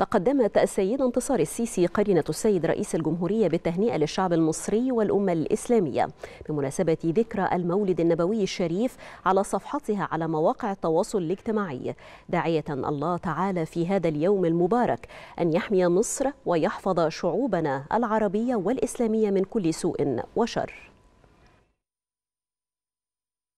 تقدمت السيدة انتصار السيسي قرينة السيد رئيس الجمهورية بالتهنئة للشعب المصري والأمة الإسلامية بمناسبة ذكرى المولد النبوي الشريف على صفحتها على مواقع التواصل الاجتماعي داعية الله تعالى في هذا اليوم المبارك أن يحمي مصر ويحفظ شعوبنا العربية والإسلامية من كل سوء وشر